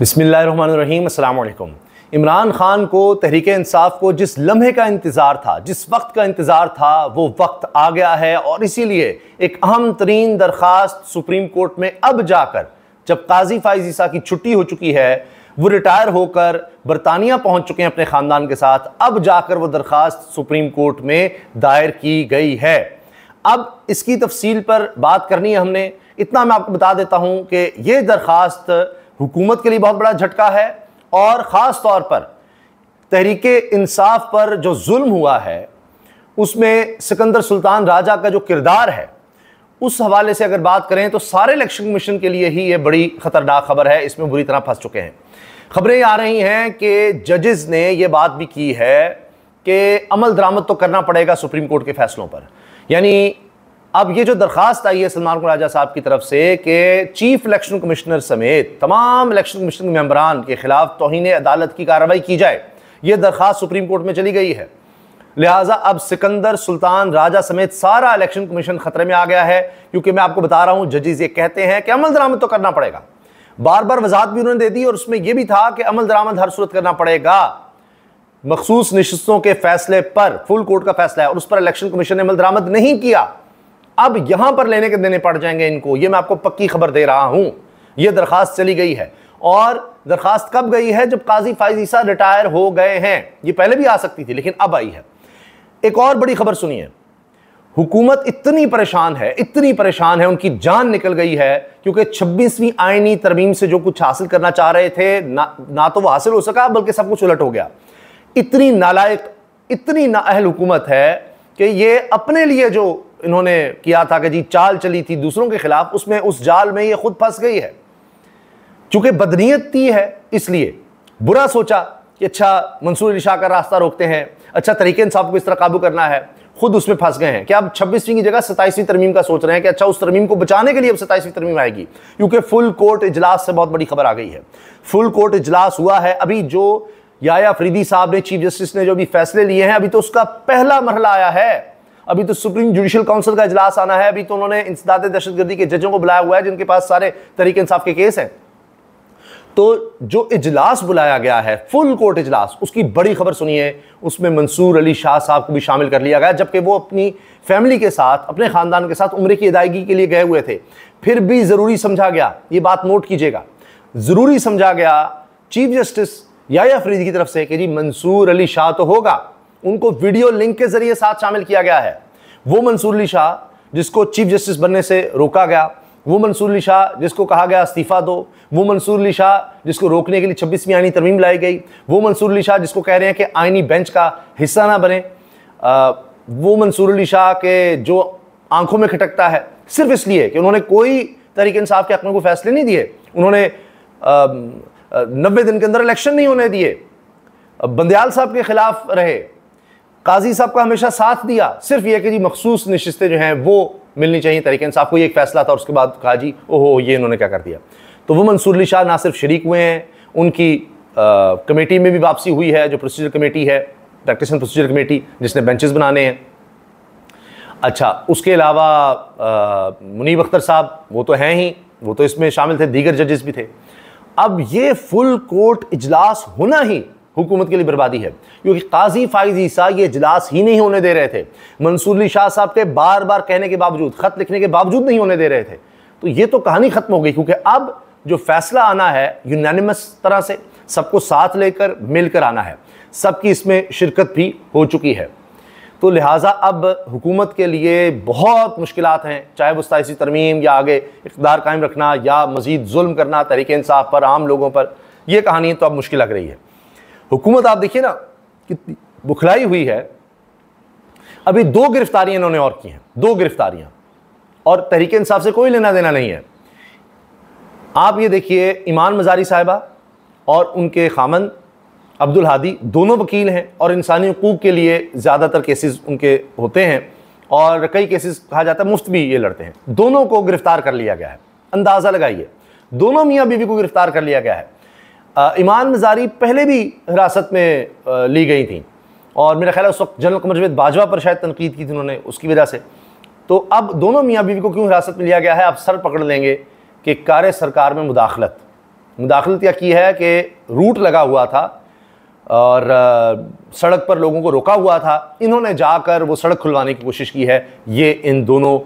बसमीम् अल्लाम इमरान ख़ान को तहरीक इंसाफ को जिस लम्हे का इंतज़ार था जिस वक्त का इंतज़ार था वो वक्त आ गया है और इसीलिए एक अहम तरीन दरख्वास्त सुप्रीम कोर्ट में अब जाकर जब काजी फाइज ईसा की छुट्टी हो चुकी है वो रिटायर होकर बरतानिया पहुंच चुके हैं अपने ख़ानदान के साथ अब जाकर वो दरख्वास्त सुप्रीम कोर्ट में दायर की गई है अब इसकी तफसील पर बात करनी है हमने इतना मैं आपको बता देता हूँ कि ये दरख्वास्त हुकूमत के लिए बहुत बड़ा झटका है और ख़ास तौर पर तहरीक इंसाफ पर जो जुल्म हुआ है उसमें सिकंदर सुल्तान राजा का जो किरदार है उस हवाले से अगर बात करें तो सारे इलेक्शन कमीशन के लिए ही ये बड़ी ख़तरनाक खबर है इसमें बुरी तरह फंस चुके हैं खबरें आ रही हैं कि जजेस ने यह बात भी की है कि अमल दरामद तो करना पड़ेगा सुप्रीम कोर्ट के फैसलों पर यानी अब ये जो दरखास्त आई है सलमान को राजा साहब की तरफ से कि चीफ इलेक्शन कमिश्नर समेत तमाम इलेक्शन कमिश्नर के के खिलाफ तोहन अदालत की कार्रवाई की जाए ये दरखास्त सुप्रीम कोर्ट में चली गई है लिहाजा अब सिकंदर सुल्तान राजा समेत सारा इलेक्शन कमीशन खतरे में आ गया है क्योंकि मैं आपको बता रहा हूं जजेज ये कहते हैं कि अमल दरामद तो करना पड़ेगा बार बार वजात भी उन्होंने दे दी और उसमें यह भी था कि अमल दरामद हर सूरत करना पड़ेगा मखसूस नशस्तों के फैसले पर फुल कोर्ट का फैसला है और उस पर इलेक्शन कमीशन ने अमल दरामद नहीं किया अब यहां पर लेने के देने पड़ जाएंगे इनको ये मैं आपको पक्की खबर दे रहा हूं ये दरखास्त चली गई है और दरखास्त कब गई है जब काजी फाइजीसा रिटायर हो गए हैं ये पहले भी आ सकती थी लेकिन अब आई है एक और बड़ी खबर सुनिए हुकूमत इतनी परेशान है इतनी परेशान है उनकी जान निकल गई है क्योंकि छब्बीसवीं आईनी तरमीम से जो कुछ हासिल करना चाह रहे थे ना ना तो वो हासिल हो सका बल्कि सब कुछ उलट हो गया इतनी नालायक इतनी नाअहल हुकूमत है कि ये अपने लिए जो इन्होंने किया था कि जी चाल चली थी दूसरों के खिलाफ उसमें उस जाल में ये खुद फंस गई है चूंकि थी है इसलिए बुरा सोचा कि अच्छा मंसूर निशा शाह का रास्ता रोकते हैं अच्छा तरीके इंसाफ को इस तरह काबू करना है खुद उसमें फंस गए हैं क्या अब छब्बीसवीं की जगह सताईसवीं तरमीम का सोच रहे हैं कि अच्छा उस तरमीम को बचाने के लिए अब सताईसवीं तरमीम आएगी क्योंकि फुल कोर्ट इजलास से बहुत बड़ी खबर आ गई है फुल कोर्ट इजलास हुआ है अभी जो याया फरीदी साहब ने चीफ जस्टिस ने जो भी फैसले लिए हैं अभी तो उसका पहला मरहला आया है अभी तो सुप्रीम जुडिशियल काउंसिल का इजलास आना है अभी तो उन्होंने इंसदाद दहशतगर्दी के जजों को बुलाया हुआ है जिनके पास सारे तरीके इंसाफ के केस हैं तो जो इजलास बुलाया गया है फुल कोर्ट इजलास उसकी बड़ी खबर सुनिए उसमें मंसूर अली शाह साहब को भी शामिल कर लिया गया जबकि वो अपनी फैमिली के साथ अपने खानदान के साथ उम्र की अदायगी के लिए गए हुए थे फिर भी ज़रूरी समझा गया ये बात नोट कीजिएगा ज़रूरी समझा गया चीफ जस्टिस या फरीद की तरफ से कि जी मंसूर अली शाह तो होगा उनको वीडियो लिंक के जरिए साथ शामिल किया गया है वो मंसूर अली शाह जिसको चीफ जस्टिस बनने से रोका गया वो मंसूर अली शाह जिसको कहा गया इस्तीफा दो वो मंसूर अली शाह जिसको रोकने के लिए छब्बीसवीं आइनी तरमीम लाई गई वो मंसूर अली शाह जिसको कह रहे हैं कि आइनी बेंच का हिस्सा ना बने आ, वो मंसूर अली शाह के जो आंखों में खटकता है सिर्फ इसलिए कि उन्होंने कोई तरीके इंसाफ के अपने को फैसले नहीं दिए उन्होंने नब्बे दिन के अंदर इलेक्शन नहीं होने दिए बंदयाल साहब के खिलाफ रहे काजी साहब का हमेशा साथ दिया सिर्फ यह कि जी मखसूस नशस्तें जो हैं वो मिलनी चाहिए तरीके साहब को ये एक फैसला था और उसके बाद कहा जी ओहो ये इन्होंने क्या कर दिया तो वो मंसूर अली शाह ना सिर्फ शरीक हुए हैं उनकी कमेटी में भी वापसी हुई है जो प्रोसीजर कमेटी है प्रैक्टिशन प्रोसीजर कमेटी जिसने बेंचेस बनाने हैं अच्छा उसके अलावा मुनीब अख्तर साहब वो तो हैं ही वो तो इसमें शामिल थे दीगर जजेस भी थे अब ये फुल कोर्ट इजलास होना ही हुकूमत के लिए बर्बादी है क्योंकि काजी फाइज ईसा ये इजलास ही नहीं होने दे रहे थे मंसूर अली शाह साहब के बार बार कहने के बावजूद ख़त लिखने के बावजूद नहीं होने दे रहे थे तो ये तो कहानी ख़त्म हो गई क्योंकि अब जो फैसला आना है यूनानिमस तरह से सबको साथ लेकर मिलकर आना है सबकी इसमें शिरकत भी हो चुकी है तो लिहाजा अब हुकूमत के लिए बहुत मुश्किल हैं चाहे वो तरमीम या आगे इकदार कायम रखना या मज़ीद जुल्म करना तहरीक इंसाफ पर आम लोगों पर यह कहानी तो अब मुश्किल लग रही है हुकूमत आप देखिए ना कितनी बुखलाई हुई है अभी दो गिरफ्तारियां इन्होंने और की हैं दो गिरफ्तारियां और तहरीक इंसाफ से कोई लेना देना नहीं है आप ये देखिए ईमान मजारी साहिबा और उनके खामन अब्दुल हादी दोनों वकील हैं और इंसानी हकूक़ के लिए ज़्यादातर केसेस उनके होते हैं और कई केसेस कहा जाता है मुफ्त भी ये लड़ते हैं दोनों को गिरफ्तार कर लिया गया है अंदाज़ा लगाइए दोनों मियाँ बीवी को गिरफ्तार कर लिया गया है ईमान मजारी पहले भी हिरासत में आ, ली गई थी और मेरा ख्याल है उस वक्त जनरल कमर जवेद बाजवा पर शायद तनकीद की थी उन्होंने उसकी वजह से तो अब दोनों मियाँ बीवी को क्यों हिरासत में लिया गया है आप सर पकड़ लेंगे कि कार सरकार में मुदाखलत मुदाखलत क्या की है कि रूट लगा हुआ था और सड़क पर लोगों को रोका हुआ था इन्होंने जाकर वो सड़क खुलवाने की कोशिश की है ये इन दोनों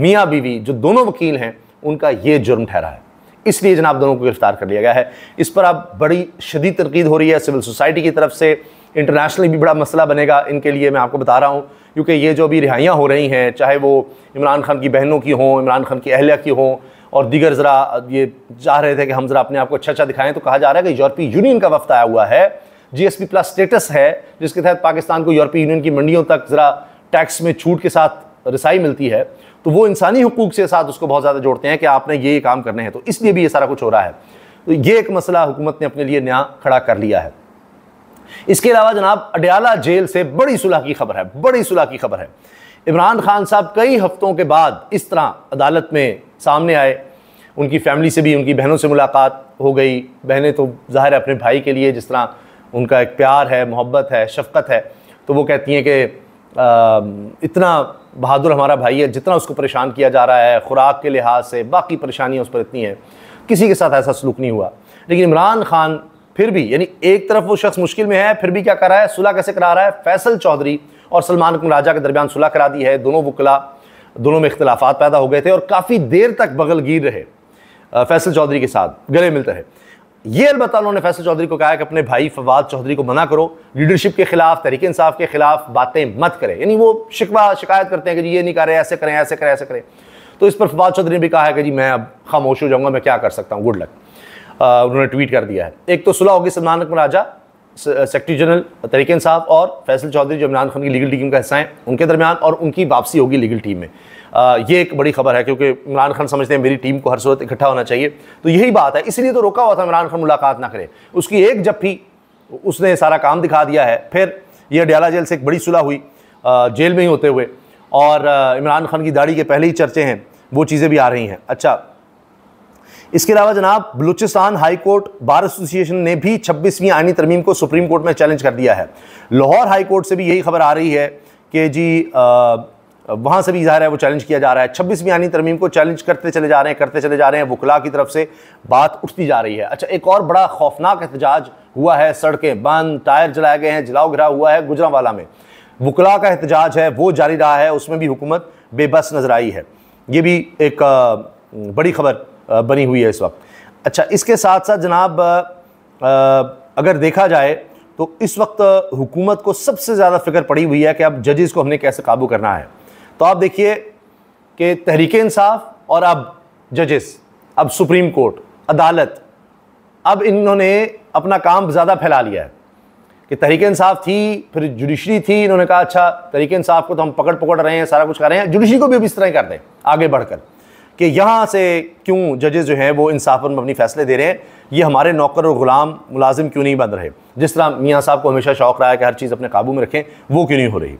मियाँ बीवी जो दोनों वकील हैं उनका ये जुर्म ठहरा है इसलिए जनाब दोनों को गिरफ्तार कर लिया गया है इस पर अब बड़ी शदीद तरकीद हो रही है सिविल सोसाइटी की तरफ से इंटरनेशनली भी बड़ा मसला बनेगा इनके लिए मैं आपको बता रहा हूँ क्योंकि ये जो अभी रिहाइयाँ हो रही हैं चाहे वो इमरान खान की बहनों की हों इमरान खान की अहलिया की हों और दीगर ज़रा ये चाह रहे थे कि हम ज़रा अपने आप को अच्छा अच्छा दिखाएं तो कहा जा रहा है कि यूरोपीय यूनियन का वफ्त आया हुआ है जीएसपी प्लस स्टेटस है जिसके तहत पाकिस्तान को यूरोपीय यूनियन की मंडियों तक ज़रा टैक्स में छूट के साथ रसाई मिलती है तो वो इंसानी हकूक से साथ उसको बहुत ज़्यादा जोड़ते हैं कि आपने ये काम करने हैं तो इसलिए भी ये सारा कुछ हो रहा है तो ये एक मसला हुकूमत ने अपने लिए नया खड़ा कर लिया है इसके अलावा जनाब अडयाला जेल से बड़ी सुलह की खबर है बड़ी सुलह की खबर है इमरान खान साहब कई हफ्तों के बाद इस तरह अदालत में सामने आए उनकी फैमिली से भी उनकी बहनों से मुलाकात हो गई बहनें तो ज़ाहिर है अपने भाई के लिए जिस तरह उनका एक प्यार है मोहब्बत है शफकत है तो वो कहती हैं कि इतना बहादुर हमारा भाई है जितना उसको परेशान किया जा रहा है खुराक के लिहाज से बाकी परेशानियाँ उस पर इतनी हैं किसी के साथ ऐसा सलूक नहीं हुआ लेकिन इमरान खान फिर भी यानी एक तरफ वो शख्स मुश्किल में है फिर भी क्या कर रहा है सुलह कैसे करा रहा है फैसल चौधरी और सलमान राजा के दरमियान सुलह करा दी है दोनों वकला दोनों में इख्तलाफात पैदा हो गए थे और काफ़ी देर तक बगल गिर रहे फैसल चौधरी के साथ गले मिलते रहे ये अलबत्ता उन्होंने फैसल चौधरी को कहा कि अपने भाई फवाद चौधरी को मना करो लीडरशिप के खिलाफ तरीके इंसाफ के खिलाफ बातें मत करें यानी वो शिकवा शिकायत करते हैं कि ये नहीं कर रहे ऐसे करें ऐसे करें ऐसे करें तो इस पर फवाद चौधरी ने भी कहा है कि जी मैं अब खामोश हो जाऊंगा मैं क्या कर सकता हूँ गुड लक उन्होंने ट्वीट कर दिया है एक तो सुलह होगी सलमान राजा सेक्रेटरी जनरल तरीकन साहब और फैसल चौधरी जो इमरान खान की लीगल टीम का हिस्सा हैं उनके दरमियान और उनकी वापसी होगी लीगल टीम में आ, ये एक बड़ी खबर है क्योंकि इमरान खान समझते हैं मेरी टीम को हर सूरत इकट्ठा होना चाहिए तो यही बात है इसलिए तो रोका हुआ था इमरान खान मुलाकात ना करे उसकी एक जब भी उसने सारा काम दिखा दिया है फिर यह अडियाला जेल से एक बड़ी सुलह हुई जेल में ही होते हुए और इमरान खान की दाढ़ी के पहले ही चर्चे हैं वो चीज़ें भी आ रही हैं अच्छा इसके अलावा जनाब Balochistan high court bar association ने भी छब्बीसवीं आइनी तरमीम को सुप्रीम कोर्ट में चैलेंज कर दिया है लाहौर हाई कोर्ट से भी यही खबर आ रही है कि जी वहाँ से भी ज़ाहिर है वो चैलेंज किया जा रहा है छब्बीसवीं आइनी तरमीम को चैलेंज करते चले जा रहे हैं करते चले जा रहे हैं वकला की तरफ से बात उठती जा रही है अच्छा एक और बड़ा खौफनाक एहतजाज हुआ है सड़कें बंद टायर जलाए गए हैं जलाव घिरा हुआ है गुजरावाला में वकला का एहतजाज है वो जारी रहा है उसमें भी हुकूमत बेबस नज़र आई है ये भी एक बड़ी खबर बनी हुई है इस वक्त अच्छा इसके साथ साथ जनाब अगर देखा जाए तो इस वक्त हुकूमत को सबसे ज़्यादा फिक्र पड़ी हुई है कि अब जजेस को हमने कैसे काबू करना है तो आप देखिए कि तहरीक इंसाफ और अब जजेस अब सुप्रीम कोर्ट अदालत अब इन्होंने अपना काम ज़्यादा फैला लिया है कि तहरीक इंसाफ थी फिर जुडिशरी थी इन्होंने कहा अच्छा तहरीक इंसाफ को तो हम पकड़ पकड़ रहे हैं सारा कुछ कर रहे हैं जुडिशरी को भी अब इस तरह कर दें आगे बढ़कर कि यहाँ से क्यों जजेस जो हैं वो इंसाफ पर मबनी फैसले दे रहे हैं ये हमारे नौकर और ग़ुलाम मुलाजिम क्यों नहीं बन रहे जिस तरह मियाँ साहब को हमेशा शौक़ रहा है कि हर चीज़ अपने काबू में रखें वो क्यों नहीं हो रही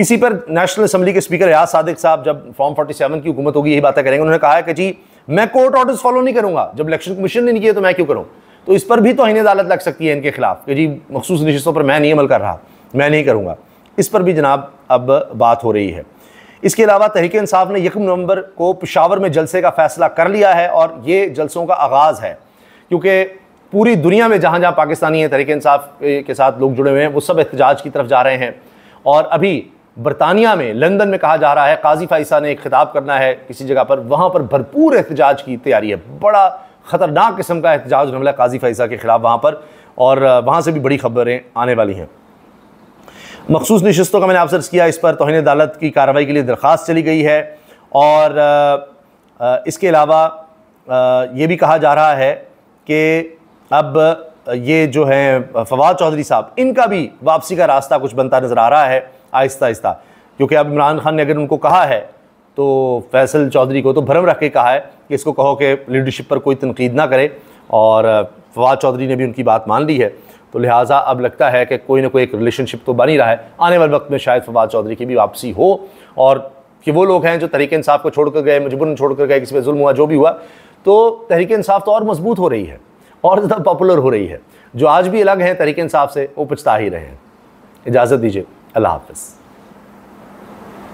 इसी पर नेशनल असम्बली के स्पीकर रियाज सादिक साहब जब फॉर्म सेवन की हुकूमत होगी यही बातें करेंगे उन्होंने कहा है कि जी मैं कोर्ट ऑर्डर्स फॉलो नहीं करूँगा जब इलेक्शन कमीशन ने नहीं किया तो मैं क्यों करूँ तो इस पर भी तो तोहन अदालत लग सकती है इनके खिलाफ कि जी मखसूस नशस्तों पर मैं नहीं अमल कर रहा मैं नहीं करूँगा इस पर भी जनाब अब बात हो रही है इसके अलावा तहरीक इंसाफ ने यकम नवंबर को पिशावर में जलसे का फैसला कर लिया है और ये जलसों का आगाज़ है क्योंकि पूरी दुनिया में जहाँ जहाँ पाकिस्तानी है तहरीक इंसाफ के साथ लोग जुड़े हुए हैं वो सब एहतजाज की तरफ जा रहे हैं और अभी बरतानिया में लंदन में कहा जा रहा है काजी फाइसा ने एक खिताब करना है किसी जगह पर वहाँ पर भरपूर एहतजाज की तैयारी है बड़ा ख़तरनाक किस्म का एहतजाज हमला काजी फाइसा के खिलाफ वहाँ पर और वहाँ से भी बड़ी खबरें आने वाली हैं मखसूस नशस्तों का मैंने आपसे किया इस पर तोहन अदालत की कार्रवाई के लिए दरख्वास्त चली गई है और इसके अलावा ये भी कहा जा रहा है कि अब ये जो हैं फवाद चौधरी साहब इनका भी वापसी का रास्ता कुछ बनता नज़र आ रहा है आहिस्ता आहिस्ता क्योंकि अब इमरान खान ने अगर उनको कहा है तो फैसल चौधरी को तो भरम रख के कहा है कि इसको कहो कि लीडरशिप पर कोई तनकीद ना करे और फवाद चौधरी ने भी उनकी बात मान ली है तो लिहाजा अब लगता है कि कोई ना कोई एक रिलेशनशिप तो बनी रहा है आने वाले वक्त में शायद फवाद चौधरी की भी वापसी हो और कि वो लोग हैं जो तहरीक इंसाफ को छोड़कर गए मजबूरन छोड़कर गए किसी पे जुल्म हुआ जो भी हुआ तो तहरीक इंसाफ तो और मजबूत हो रही है और ज़्यादा पॉपुलर हो रही है जो आज भी अलग हैं तहरीक इंसाफ से वो पछता ही रहे हैं इजाज़त दीजिए अल्लाह हाफ